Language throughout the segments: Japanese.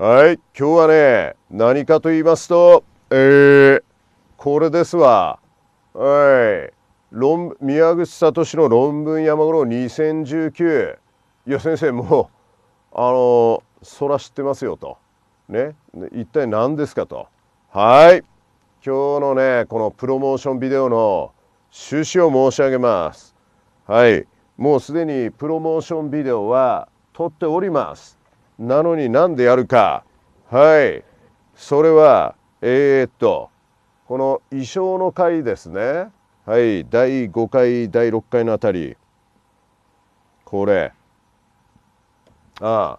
はい、今日はね、何かと言いますと、えー、これですわ。はい、論宮口聡の論文山五郎2019。いや先生もうあのそら知ってますよと。ね、一体何ですかと。はい、今日のねこのプロモーションビデオの趣旨を申し上げます。はい、もうすでにプロモーションビデオは撮っております。なのになんでやるか。はい。それは、えー、っと、この衣装の回ですね。はい。第5回、第6回のあたり。これ。ああ。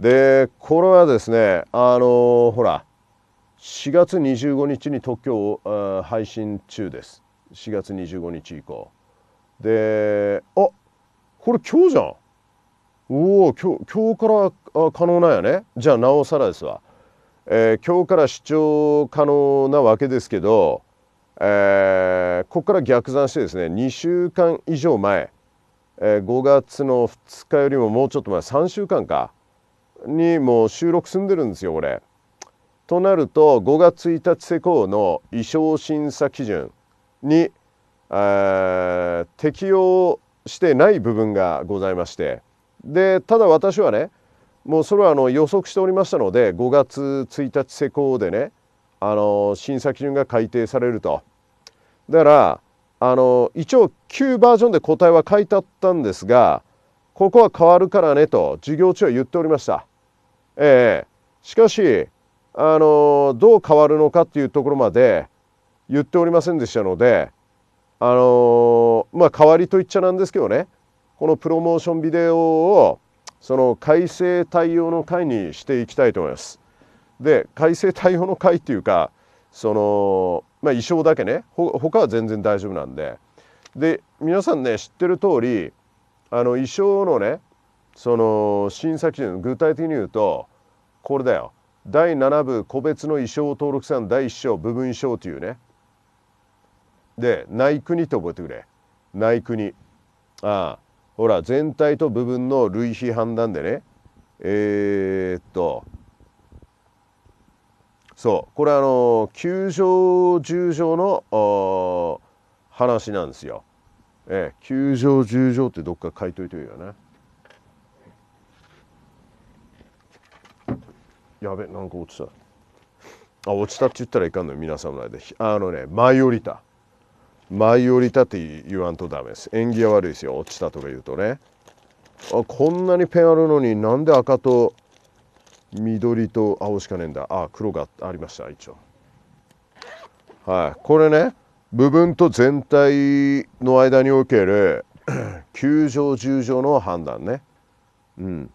で、これはですね、あのー、ほら、4月25日に特許を配信中です。4月25日以降。で、あこれ今日じゃんおお今日から可能なんやねじゃあなおさらですわ、えー、今日から視聴可能なわけですけど、えー、ここから逆算してですね2週間以上前、えー、5月の2日よりももうちょっと前3週間かにもう収録済んでるんですよこれ。となると5月1日施行の衣装審査基準に、えー、適用してない部分がございまして。でただ私はねもうそれはあの予測しておりましたので5月1日施行でねあの審査基準が改定されるとだからあの一応旧バージョンで答えは書いてあったんですがここは変わるからねと授業中は言っておりました。えー、しかしあのどう変わるのかっていうところまで言っておりませんでしたのであのまあ代わりと言っちゃなんですけどねこのプロモーションビデオをその改正対応の会にしていきたいと思います。で改正対応の会っていうかその、まあ、衣装だけねほ他は全然大丈夫なんでで皆さんね知ってる通りあの衣装のねその審査基準具体的に言うとこれだよ第7部個別の衣装登録さん第1章部分衣装というねで内国って覚えてくれ内国ああほら全体と部分の類比判断でねえー、っとそうこれあの9乗10乗の話なんですよ。ええ、9乗10乗ってどっか書いといてるよね。やべなんか落ちた。あ落ちたって言ったらいかんのよ皆様ので、あのね舞い降りた。舞い降りたって言わんとダメです縁起は悪いですよ落ちたとか言うとねあこんなにペンあるのになんで赤と緑と青しかねえんだあ黒がありました一応はいこれね部分と全体の間における9乗10乗の判断ねうん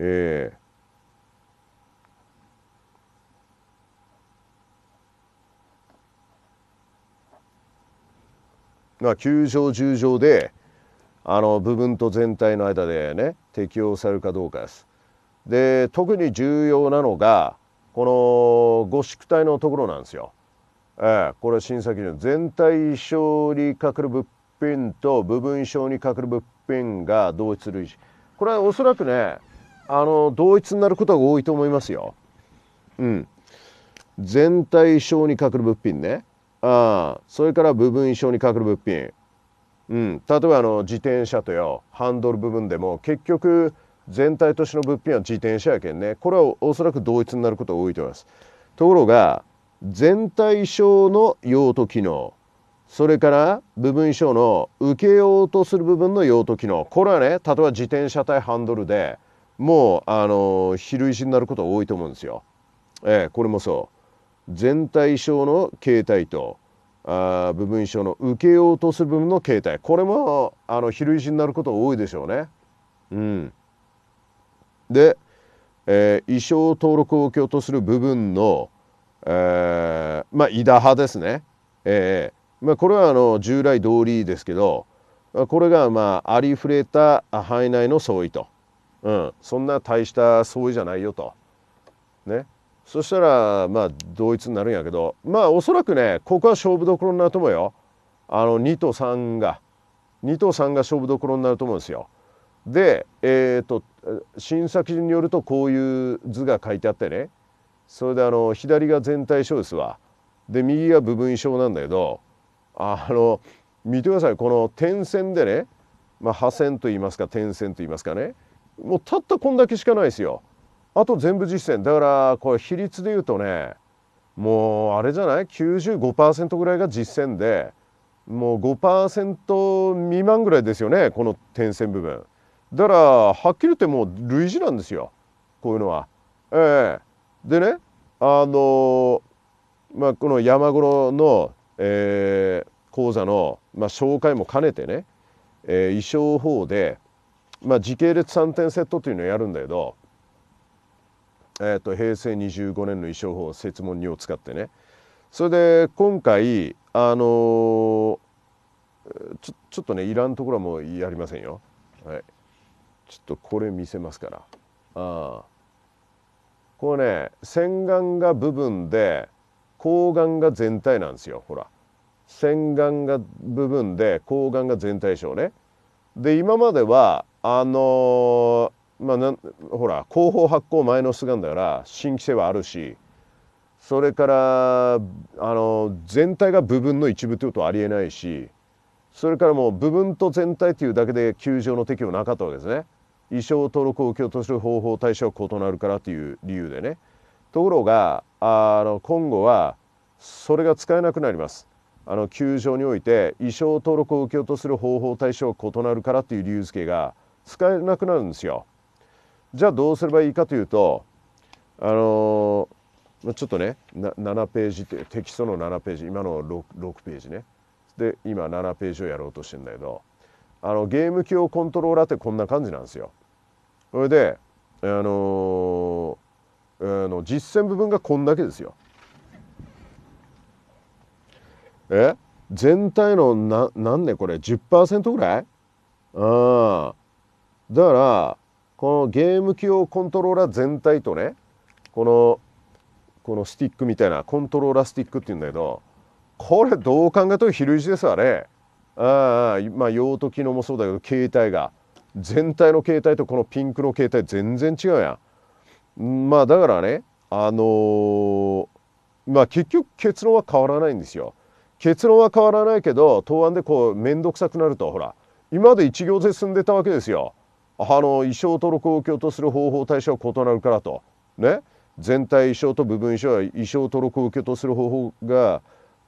ええーまあ、9条10条であの部分と全体の間でね適用されるかどうかです。で特に重要なのがこのゴ宿体のところなんですよ。えこれ審査基準全体症にかくる物品と部分症にかくる物品が同一類似これはおそらくねあの同一になることが多いと思いますよ。うん、全体症にかくる物品ねあそれから部分異常にかかる物品、うん、例えばあの自転車とよハンドル部分でも結局全体としての物品は自転車やけんねこれはおそらく同一になることが多いと思いますところが全体症の用途機能それから部分装の受けようとする部分の用途機能これはね例えば自転車対ハンドルでもうあの比類になることが多いと思うんですよ。ええ、これもそう。全体症の形態とあ部分症の受けようとする部分の形態これもあの昼類になること多いでしょうね。うん、で、えー、衣装登録をけ強とする部分の、えー、まあ、イダ派ですね。えーまあ、これはあの従来通りですけどこれがまあありふれた範囲内の相違と、うん、そんな大した相違じゃないよと。ね。そしたらまあ同一になるんやけどまあおそらくねここは勝負どころになると思うよあの2と3が2と3が勝負どころになると思うんですよ。で、えーと、新審査基準によるとこういう図が書いてあってねそれであの左が全体章ですわで右が部分章なんだけどあの見てくださいこの点線でね、まあ、破線と言いますか点線と言いますかねもうたったこんだけしかないですよ。あと全部実践だからこれ比率で言うとねもうあれじゃない95%ぐらいが実践でもう5%未満ぐらいですよねこの点線部分だからはっきり言ってもう類似なんですよこういうのは。えー、でねあのまあ、この山頃の、えー、講座の、まあ、紹介も兼ねてね、えー、衣装法で、まあ、時系列3点セットというのをやるんだけどえーと、平成25年の衣装法設問2を使ってねそれで今回あのー、ちょちょっとねいらんところはもうやりませんよ、はい、ちょっとこれ見せますからああこれね洗顔が部分で抗がんが全体なんですよほら洗顔が部分で抗がんが全体症ねで今まではあのーまあなほら広報発行前の出願だから新規性はあるしそれからあの全体が部分の一部ということはありえないしそれからもう部分と全体というだけで球場の適用なかったわけですね。衣装登録を受けうとする方法対象は異なるからという理由でね。ところがあの今後はそれが使えなくなります。あの球場において衣装登録を受けうとする方法対象は異なるからという理由付けが使えなくなるんですよ。じゃあどうすればいいかというとあのー、ちょっとね7ページってテキストの7ページ今の 6, 6ページねで今7ページをやろうとしてるんだけどあのゲーム機用コントローラーってこんな感じなんですよ。それで、あのー、あの実践部分がこんだけですよ。え全体のな何ねこれ10%ぐらいああだからこのゲーム機用コントローラー全体とねこのこのスティックみたいなコントローラースティックっていうんだけどこれどう考えてひるいじですわねああまあ用途機能もそうだけど携帯が全体の携帯とこのピンクの携帯全然違うやんまあだからねあのー、まあ結局結論は変わらないんですよ結論は変わらないけど答案でこう面倒くさくなるとほら今まで1行で進んでたわけですよあの意匠登録を共とする方法対象は異なるからとね全体意匠と部分意匠は意匠登録を共とする方法が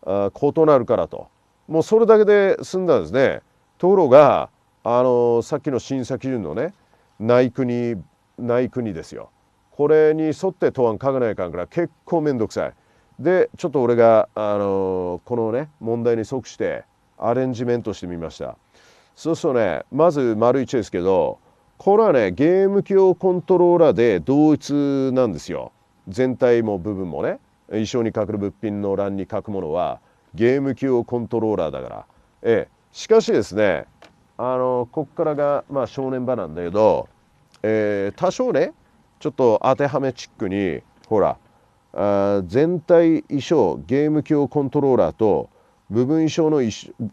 あ異なるからともうそれだけで済んだんですね。ところがあのさっきの審査基準のね内国内国ですよこれに沿って答案書かないかんから結構面倒くさい。でちょっと俺があのこのね問題に即してアレンジメントしてみました。そうするとねまず丸1ですけどこれはねゲーム機用コントローラーで同一なんですよ全体も部分もね衣装に書く物品の欄に書くものはゲーム機用コントローラーだから、ええ、しかしですねあのこっからが、まあ、正念場なんだけど、えー、多少ねちょっと当てはめチックにほらあ全体衣装ゲーム機用コントローラーと部分衣装の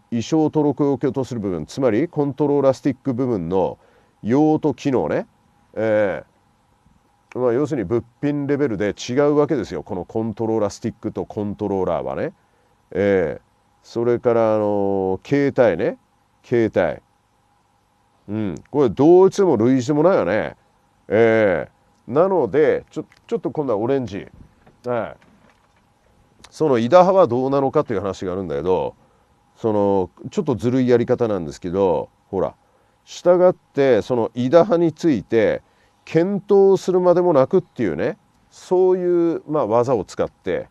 衣装登録を許とする部分つまりコントローラースティック部分の用途機能ね、えーまあ、要するに物品レベルで違うわけですよこのコントローラースティックとコントローラーはね、えー、それから、あのー、携帯ね携帯うんこれ同一も類似もないよねえー、なのでちょちょっと今度はオレンジ、はい、その枝葉はどうなのかという話があるんだけどそのちょっとずるいやり方なんですけどほらしたがってそのイダ派について検討するまでもなくっていうねそういうまあ技を使って、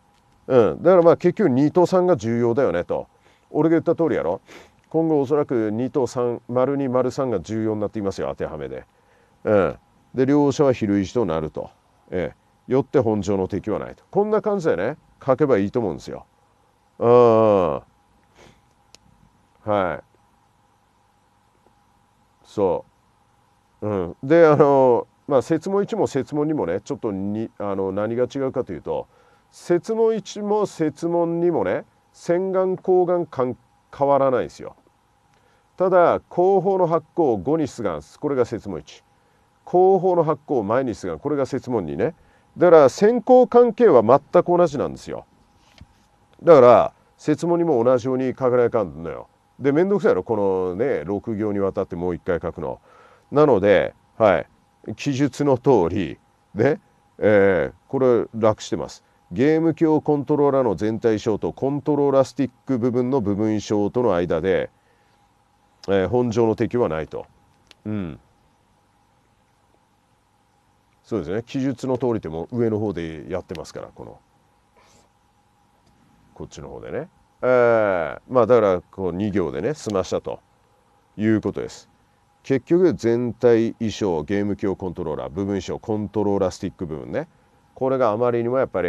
うん、だからまあ結局二とさんが重要だよねと俺が言った通りやろ今後おそらく2と3丸2丸3が重要になっていますよ当てはめで。うん、で両者は比類となると、ええ、よって本庄の敵はないとこんな感じでね書けばいいと思うんですよ。うんはいそう、うん、であのまあ設問1も設問2もねちょっとにあの何が違うかというと設問1も設問2もね洗顔抗が変わらないんですよ。ただ後方の発行を5に出願これが設問1後方の発行を前に出願これが設問2ねだから先行関係は全く同じなんですよだから設問にも同じように輝かんのよで面倒くさいのこのね6行にわたってもう一回書くの。なので、はい、記述の通りで、えー、これ楽してます。ゲーム機をコントローラーの全体章とコントローラースティック部分の部分章との間で、えー、本上の敵はないと。うん。そうですね記述の通りでも上の方でやってますからこのこっちの方でね。えー、まあだからこう2行でね済ましたということです。結局全体衣装ゲーム機用コントローラー部分衣装コントローラースティック部分ねこれがあまりにもやっぱり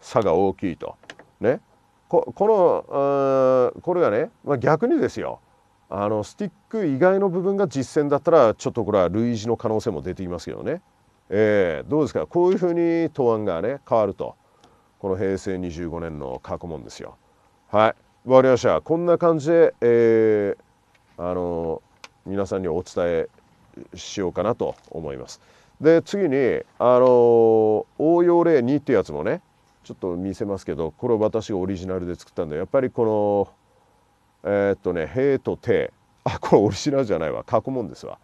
差が大きいと。ね、ここのこれがね、まあ、逆にですよあのスティック以外の部分が実践だったらちょっとこれは類似の可能性も出てきますけどね、えー、どうですかこういうふうに答案がね変わるとこの平成25年の過去問ですよ。はい分かりましたこんな感じで、えー、あの皆さんにお伝えしようかなと思いますで次にあの応用例2ってやつもねちょっと見せますけどこれ私がオリジナルで作ったんでやっぱりこのえー、っとね「へ」と「て」あこれオリジナルじゃないわ過去問ですわ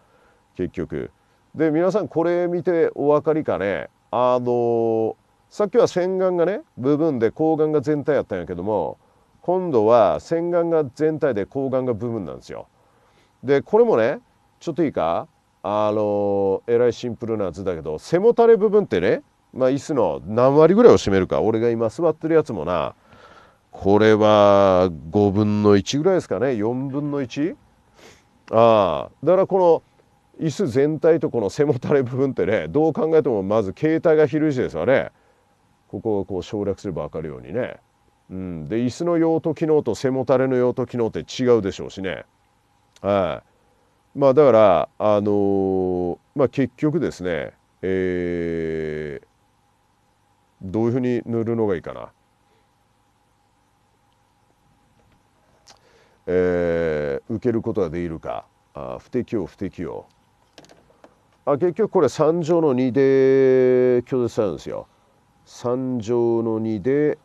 結局で皆さんこれ見てお分かりかねあのさっきは洗顔がね部分で睾丸が全体やったんやけども今度は洗顔が全体で抗がんが部分なんですよ。でこれもねちょっといいかあのえらいシンプルな図だけど背もたれ部分ってね、まあ、椅子の何割ぐらいを占めるか俺が今座ってるやつもなこれは5分の1ぐらいですかね4分の 1? ああだからこの椅子全体とこの背もたれ部分ってねどう考えてもまず携帯が広いしですわねここをこう省略すれば分かるようにねうん、で椅子の用途機能と背もたれの用途機能って違うでしょうしね。はい、まあだからあのー、まあ、結局ですね、えー、どういうふうに塗るのがいいかな。えー、受けることができるかあ不適用不適用あ結局これ3乗の2で拒絶されるんですよ3乗の2で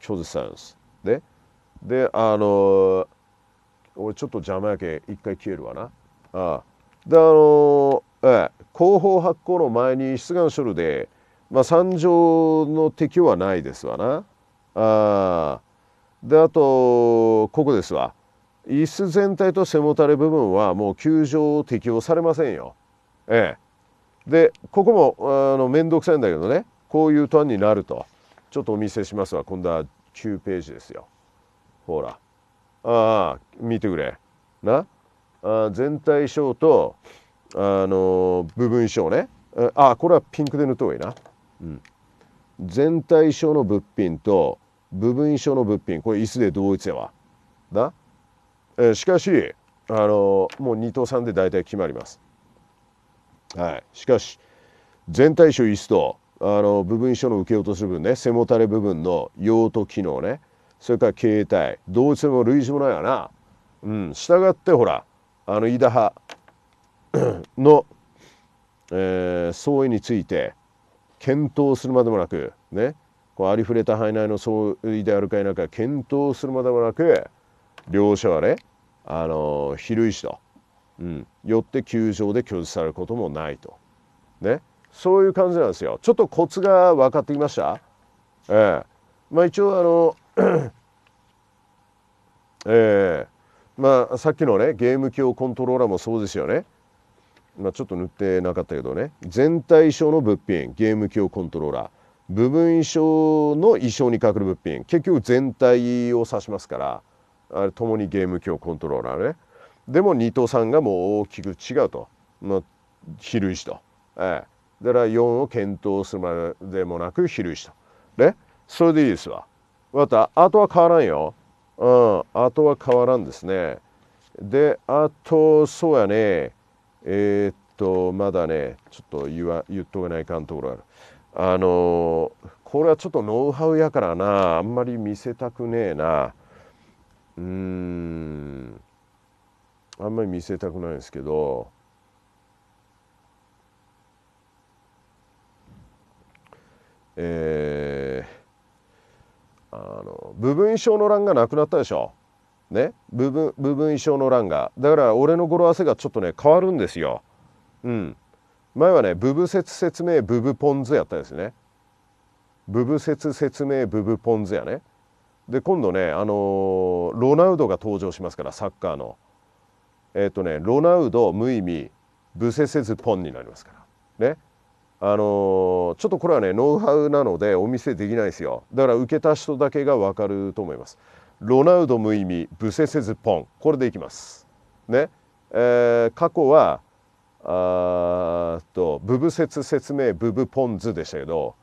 chose s e であの俺ちょっと邪魔やけ一回消えるわなあであのええ、広報発行の前に出願書類で、まあ、参上の適用はないですわなあであとここですわ椅子全体と背もたれ部分はもう球場適用されませんよ。ええ、でここもあの面倒くさいんだけどねこういう端になると。ちょっとお見せしますわ今度は9ページですよほらああ見てくれなあ全体章とあの部分章ねあこれはピンクで塗った方がいいな、うん、全体章の物品と部分章の物品これ椅子で同一やわな、えしかしあのもう2と3で大体決まりますはいしかし全体章椅子とあの部分書の受け落とし部分ね背もたれ部分の用途機能ねそれから携帯どうしても類似もないわな。うん、従ってほらあの井田派の、えー、総意について検討するまでもなくねこうありふれた範囲内の総意であるか否か検討するまでもなく両者はねあの比類しと、うん、よって球場で拒絶されることもないと。ね、そういう感じなんですよちょっとコツが分かってきましたええまあ一応あの ええまあさっきのねゲーム機をコントローラーもそうですよねまあ、ちょっと塗ってなかったけどね全体衣装の物品ゲーム機をコントローラー部分衣装の衣装にかかる物品結局全体を指しますからあれ共にゲーム機をコントローラーねでも二頭さんがもう大きく違うと、まあ、比類しと、ええ、だから4を検討するまでもなく比した。でそれでいいですわ。またあとは変わらんよ。うん、あとは変わらんですね。であとそうやねえー、っとまだねちょっと言わ言っとけないかんところある。あのこれはちょっとノウハウやからなあんまり見せたくねえな。うーんあんまり見せたくないんですけどえあの部分異常の欄がなくなったでしょ。ね部分部分異常の欄がだから俺の語呂合わせがちょっとね変わるんですよ。うん、前はね部分説説明部分ポン酢やったんですね。部分説説明部分ポン酢やね。で今度ねあのロナウドが登場しますからサッカーの。えっ、ー、とねロナウド無意味ブセセズポンになりますから。ね。あのちょっとこれはねノウハウなのでお見せできないですよだから受けた人だけが分かると思いますロナウド無意味ブセせずポンこれでいきますね、えー、過去はあとブブ説説明ブブポンズでしたけど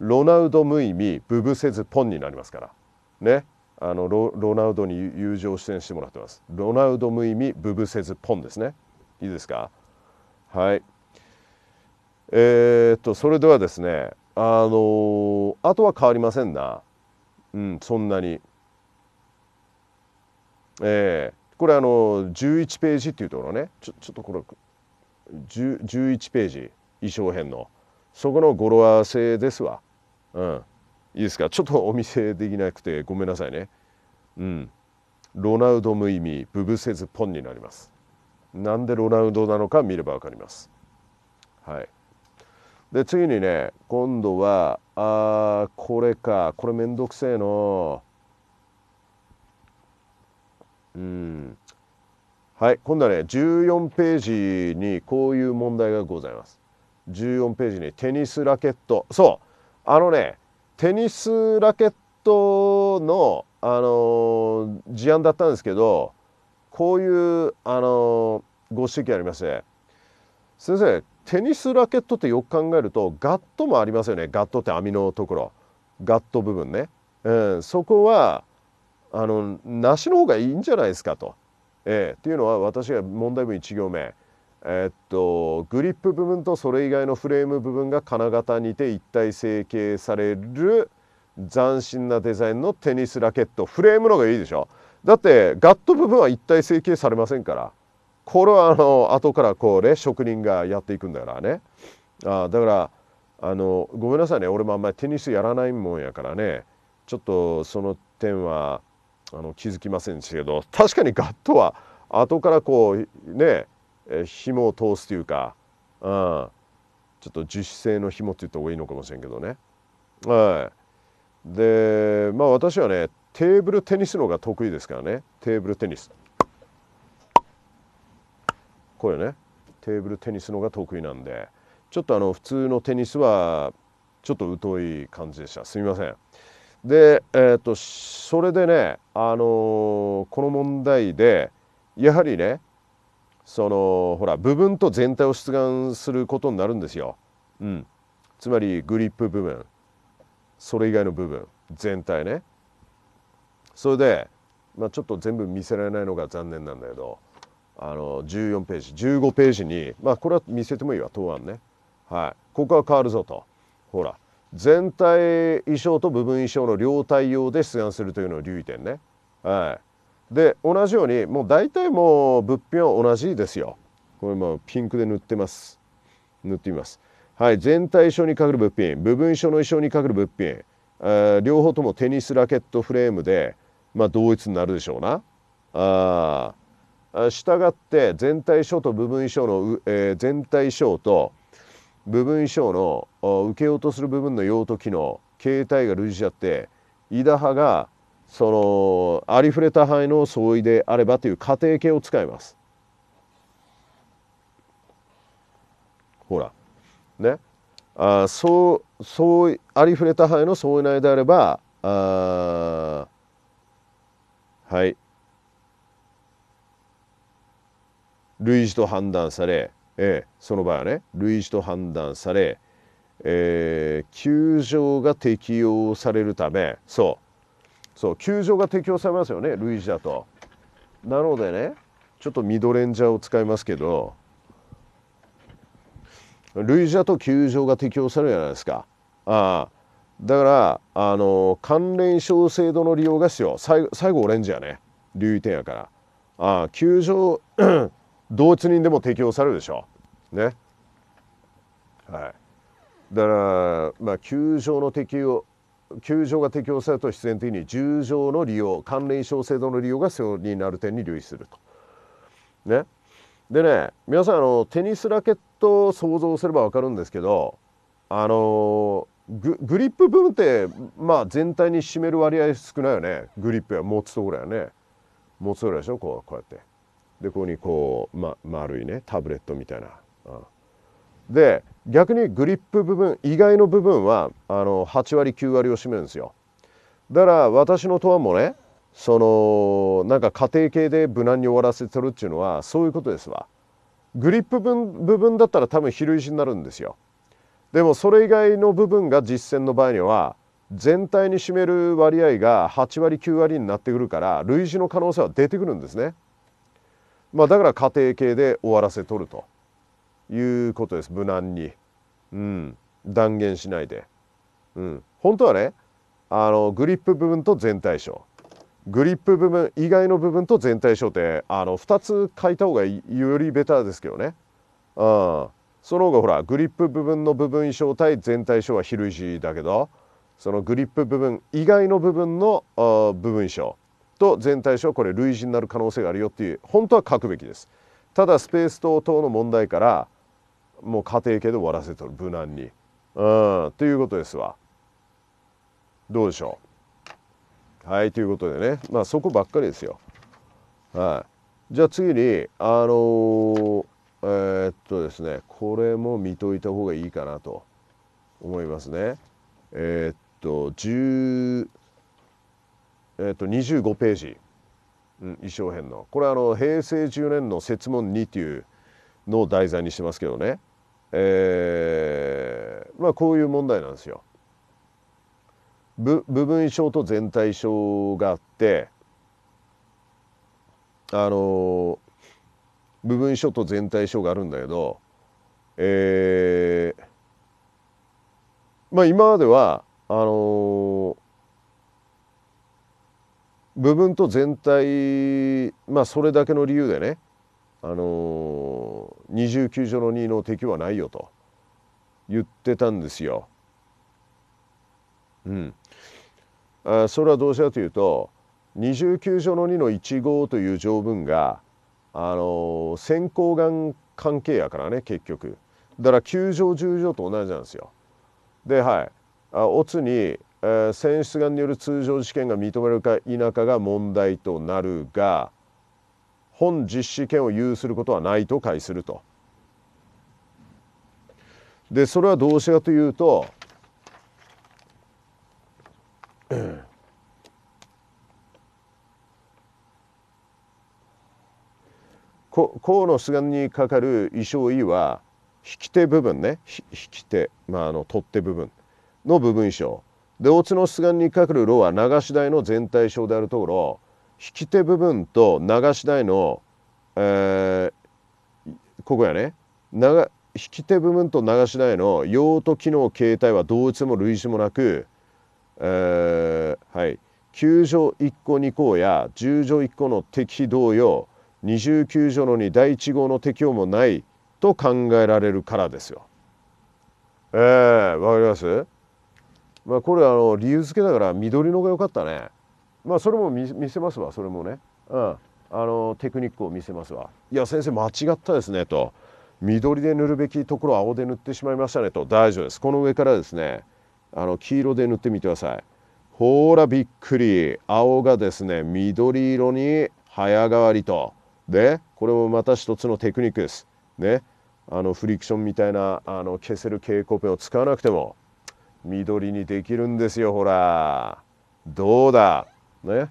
ロナウド無意味ブブせずポンになりますからねあのロナウドに友情出演してもらってますロナウド無意味ブブせずポンですねいいですかはいえー、っとそれではですねあのあとは変わりませんなうんそんなにええー、これあの11ページっていうところねちょちょっとこれ11ページ衣装編のそこの語呂合わせですわうんいいですかちょっとお見せできなくてごめんなさいねうんロナウド無意味ブブせずポンになりますなんでロナウドなのか見れば分かりますはいで次にね今度はあこれかこれめんどくせえのうんはい今度はね14ページにこういう問題がございます14ページにテニスラケットそうあのねテニスラケットの、あのー、事案だったんですけどこういう、あのー、ご指摘ありまして、先生テニスラケットってよく考えるとガットもありますよねガットって網のところガット部分ね、うん、そこはあの梨の方がいいんじゃないですかと。えー、っていうのは私が問題文1行目、えー、っとグリップ部分とそれ以外のフレーム部分が金型にて一体成形される斬新なデザインのテニスラケットフレームの方がいいでしょだってガット部分は一体成形されませんから。これはあの後からこうね職人がやっていくんだからねあだからあのごめんなさいね俺もあんまりテニスやらないもんやからねちょっとその点はあの気づきませんでしたけど確かにガットは後からこうね紐を通すというか、うん、ちょっと樹脂製の紐って言った方がいいのかもしれんけどね。はい、でまあ私はねテーブルテニスの方が得意ですからねテーブルテニス。これねテーブルテニスのが得意なんでちょっとあの普通のテニスはちょっと疎い感じでしたすみません。で、えーと、とそれでね、あのー、この問題でやはりねそのほら部分と全体を出願することになるんですよ。うん、つまりグリップ部分それ以外の部分全体ね。それで、まあ、ちょっと全部見せられないのが残念なんだけど。あの14ページ15ページにまあこれは見せてもいいわ答案ねはいここは変わるぞとほら全体衣装と部分衣装の両対応で出願するというのを留意点ねはいで同じようにもう大体もう物品は同じですよこれもピンクで塗ってます塗ってみますはい全体衣装にかける物品部分衣装の衣装にかける物品、え両方ともテニスラケットフレームでまあ同一になるでしょうなああしたがって全体書と部分書の、えー、全体書と部分書の受けようとする部分の用途機能形態が類似しちゃって井田派がそのありふれた範囲の相違であればという仮定形を使います。ほらねあそうそうありふれた範囲の相違内であればあはい類似と判断され、えー、その場合はね類似と判断され、えー、球場が適用されるためそうそう球場が適用されますよね類似だと。なのでねちょっとミドレンジャーを使いますけど類似だと球場が適用されるじゃないですか。ああだからあの関連証制度の利用が必要最後オレンジやね留意点やからああ球場同一人でも適用されるでしょうねはいだからまあ球場の適用球場が適用されると必然的に10条の利用関連症制度の利用が必要になる点に留意すると。ね、でね皆さんあのテニスラケットを想像すれば分かるんですけどあのググリップ部分って、まあ、全体に占める割合少ないよねグリップや持つところやね持つところでしょこうこうやって。でここにこう、ま、丸いねタブレットみたいな。うん、で逆にグリップ部分以外の部分はあの8割9割を占めるんですよ。だから私のトアもねそのなんか家庭系で無難に終わらせてるっていうのはそういうことですわ。グリップ部分だったら多分比類似になるんですよ。でもそれ以外の部分が実践の場合には全体に占める割合が8割9割になってくるから類似の可能性は出てくるんですね。まあ、だから家庭系で終わらせとるということです無難に、うん、断言しないで、うん、本当はねあのグリップ部分と全体章グリップ部分以外の部分と全体章ってあの2つ書いた方がよりベターですけどね、うん、その方がほらグリップ部分の部分章対全体章は比類似だけどそのグリップ部分以外の部分の部分章と全対称これ類似になる可能性があるよっていう本当は書くべきですただスペース等の問題からもう家庭系で終わらせとる無難にうんということですわどうでしょうはいということでねまあそこばっかりですよはいじゃあ次にあのー、えー、っとですねこれも見といた方がいいかなと思いますねえー、っと10えー、と25ページ、うん、衣装編のこれあの平成10年の「設問2」というのを題材にしてますけどね、えー、まあこういう問題なんですよ。ぶ部分衣装と全体衣装があってあの部分書と全体書があるんだけど、えー、まあ今まではあのー、部分と全体まあそれだけの理由でねあのー、29条の2の敵はないよと言ってたんですよ。うん、あそれはどうしてかというと29条の2の1号という条文が、あのー、先行がん関係やからね結局だから9条10条と同じなんですよ。ではいオツに選出眼による通常試験が認められるか否かが問題となるが本実施権を有することはないと解すると。でそれはどうしてかというと河野願にかかる衣装衣は引き手部分ね引き手、まあ、あの取っ手部分の部分衣装で大津の出願にかかる炉は流し台の全体章であるところ引き手部分と流し台の、えー、ここやね引き手部分と流し台の用途機能形態は同一も類似もなく、えー、はい9条1個2項や10条1項の敵同様29条の2第1号の適用もないと考えられるからですよ。えー、わかりますまあ、これあの理由付けだから緑のが良かったねまあそれも見せますわそれもねうんあのテクニックを見せますわいや先生間違ったですねと緑で塗るべきところ青で塗ってしまいましたねと大丈夫ですこの上からですねあの黄色で塗ってみてくださいほらびっくり青がですね緑色に早変わりとでこれもまた一つのテクニックですねあのフリクションみたいなあの消せる蛍光ペンを使わなくても緑にできるんですよほらどうだね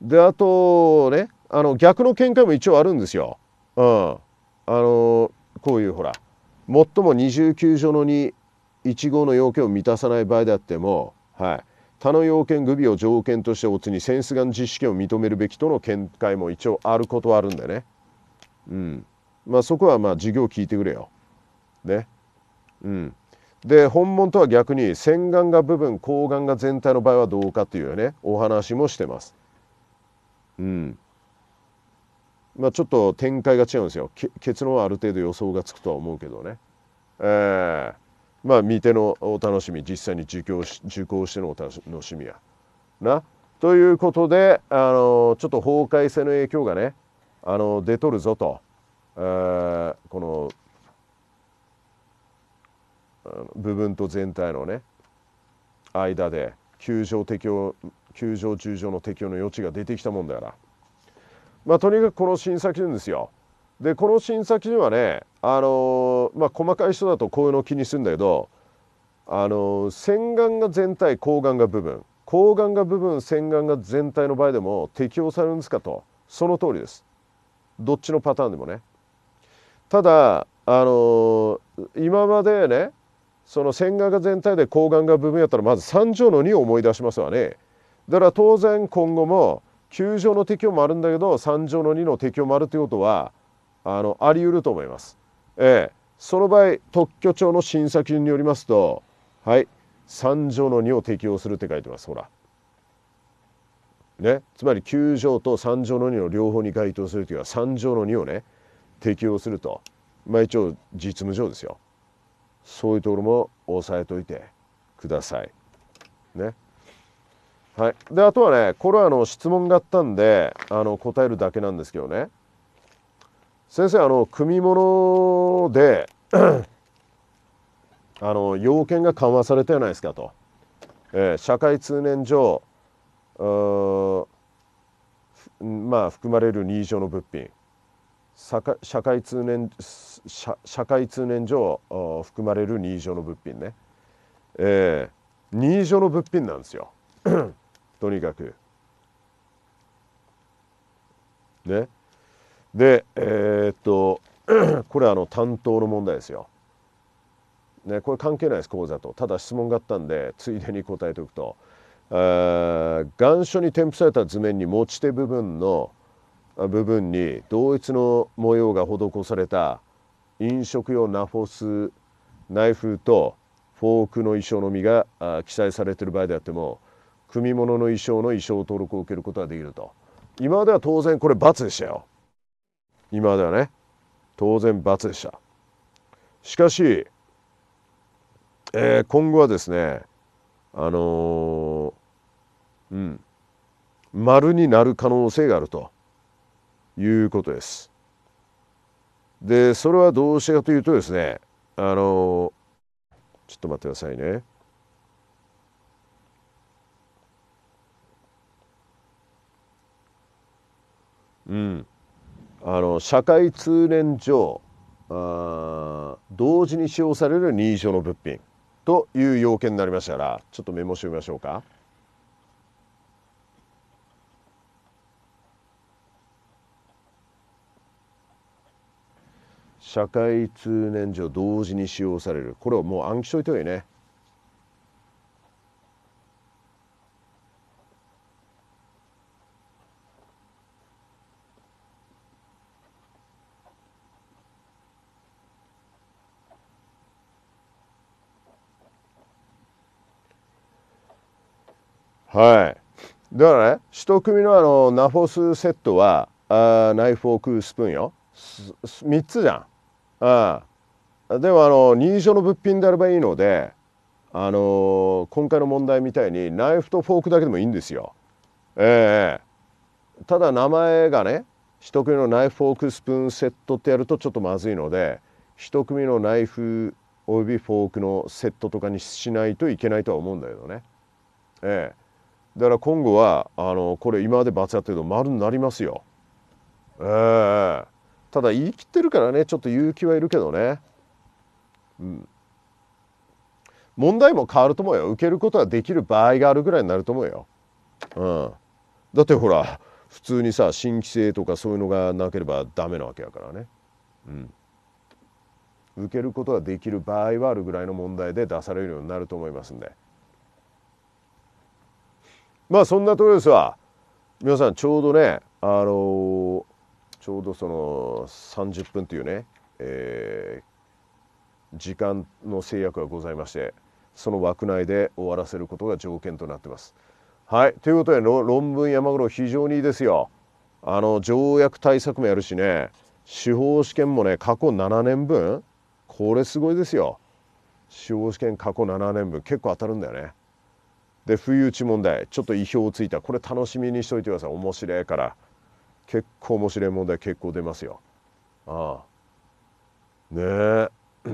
であとねあの逆の見解も一応あるんですよ。うん、あのこういうほら最も29条の2 1号の要件を満たさない場合であっても、はい、他の要件具備を条件としておつにセンスガン実施権を認めるべきとの見解も一応あることはあるんでね、うん、まあそこはまあ授業聞いてくれよ。ねうん、で本門とは逆に洗顔が部分抗がんが全体の場合はどうかというねお話もしてます。うんまあ、ちょっと展開が違うんですよ結論はある程度予想がつくとは思うけどね。えー、まあ見てのお楽しみ実際に受講し受講してのお楽しみや。なということで、あのちょっと崩壊性の影響がね、あの出とるぞと、えー、この部分と全体のね間で球場適用球場中上の適用の余地が出てきたもんだからまあとにかくこの審査基準ですよでこの審査基準はねあのー、まあ細かい人だとこういうの気にするんだけどあのー、洗顔が全体抗がんが部分抗がんが部分洗顔が全体の場合でも適用されるんですかとその通りですどっちのパターンでもねただあのー、今までねその線画が全体で抗がんが部分やったらまず3条の2を思い出しますわねだから当然今後も9条の適用もあるんだけど3条の2の適用もあるということはあのあり得ると思います。ええ、その場合特許庁の審査基準によりますとはい3条の2を適用するって書いてますほら。ね、つまり9条と3条の2の両方に該当するというのは3条の2をね適用すると、まあ、一応実務上ですよ。そういうところも押さえておいてください。ね。はい、であとはねこれはあの質問があったんであの答えるだけなんですけどね先生あの組物で あの要件が緩和されたじゃないですかと、えー、社会通念上まあ含まれる認証の物品社会通念社会通念上含まれる2以上の物品ね、えー、2以上の物品なんですよ とにかく。ね、でえー、っと これあの担当の問題ですよ。ね、これ関係ないです講座とただ質問があったんでついでに答えておくと願書に添付された図面に持ち手部分の「部分に同一の模様が施された飲食用ナフォスナイフとフォークの衣装のみが記載されている場合であっても組物の衣装の衣装登録を受けることができると今までは当然これ罰でしたよ今まではね当然罰でしたしかし、えー、今後はですねあのー、うん丸になる可能性があるということです。でそれはどうしてかというとですねあのちょっと待ってくださいね。うん、あの社会通念上あ同時に使用される認証の物品という要件になりましたからちょっとメモしてみましょうか。社会通念上同時に使用されるこれをもう暗記しといてよいねはい。だからね、一組のあのナフォスセットはあナイフォークスプーンよ。3つじゃん。ああでもあの認証の物品であればいいのであの今回の問題みたいにナイフとフォークだけでもいいんですよ。ええー、ただ名前がね一組のナイフフォークスプーンセットってやるとちょっとまずいので一組のナイフおよびフォークのセットとかにしないといけないとは思うんだけどね。ええー、だから今後はあのこれ今まで罰やってるけど丸になりますよ。ええーただ言い切ってるからねちょっと勇気はいるけどねうん問題も変わると思うよ受けることはできる場合があるぐらいになると思うよ、うん、だってほら普通にさ新規性とかそういうのがなければダメなわけやからね、うん、受けることができる場合はあるぐらいの問題で出されるようになると思いますんでまあそんなところですわ皆さんちょうどねあのー、ちょうどその30分というね、えー、時間の制約がございましてその枠内で終わらせることが条件となってます。はいということで論文山黒非常にいいですよ。あの条約対策もやるしね司法試験もね過去7年分これすごいですよ。司法試験過去7年分結構当たるんだよね。で不意打ち問題ちょっと意表をついたこれ楽しみにしておいてください面白いから。結構面白い問題結構出ますよ。ああねえ。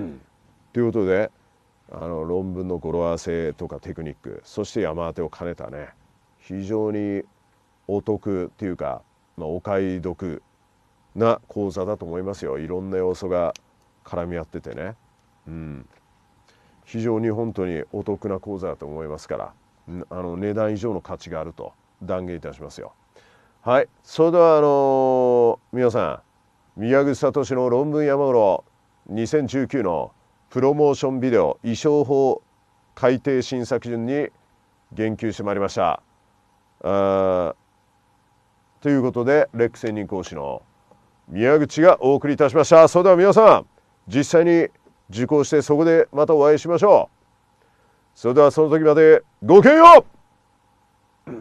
ということであの論文の語呂合わせとかテクニックそして山当てを兼ねたね非常にお得っていうか、まあ、お買い得な講座だと思いますよいろんな要素が絡み合っててね、うん、非常に本当にお得な講座だと思いますからあの値段以上の価値があると断言いたしますよ。はい、それではあの皆さん宮口聡の論文山頃2019のプロモーションビデオ衣装法改定審査基準に言及してまいりました。あということでレック専任講師の宮口がお送りいたしました。それでは皆さん実際に受講してそこでまたお会いしましょう。それではその時までごきげんよう